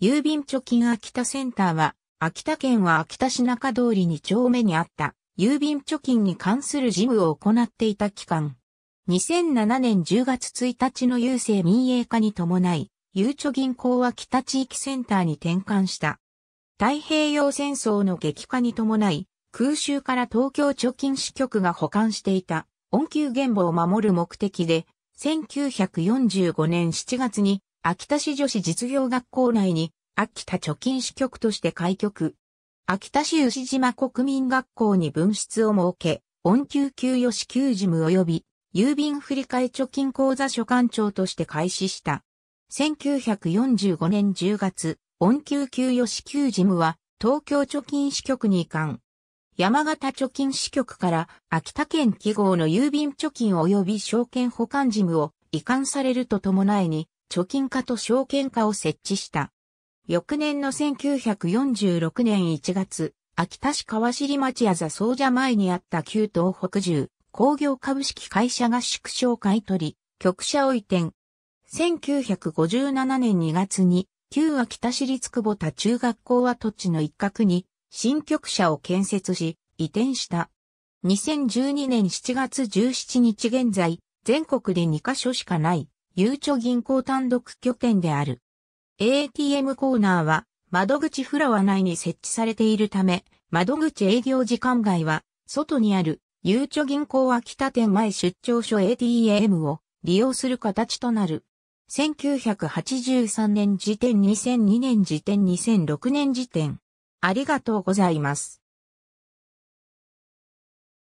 郵便貯金秋田センターは、秋田県は秋田市中通り2丁目にあった、郵便貯金に関する事務を行っていた期間。2007年10月1日の郵政民営化に伴い、郵貯銀行は北地域センターに転換した。太平洋戦争の激化に伴い、空襲から東京貯金支局が保管していた、恩給原簿を守る目的で、1945年7月に秋田市女子実業学校内に、秋田貯金支局として開局。秋田市牛島国民学校に分室を設け、恩給給与支給事務及び、郵便振替貯金口座所管庁として開始した。1945年10月、恩給給与支給事務は、東京貯金支局に移管。山形貯金支局から秋田県記号の郵便貯金及び証券保管事務を移管されると伴いに、貯金課と証券課を設置した。翌年の1946年1月、秋田市川尻町屋座総社前にあった旧東北住工業株式会社が縮小買取、り、局舎を移転。1957年2月に、旧秋田市立久保田中学校は土地の一角に、新局舎を建設し、移転した。2012年7月17日現在、全国で2カ所しかないゆうちょ銀行単独拠点である。ATM コーナーは窓口フロア内に設置されているため、窓口営業時間外は外にあるゆうちょ銀行秋田店前出張所 ATM を利用する形となる。1983年時点2002年時点2006年時点。ありがとうございます。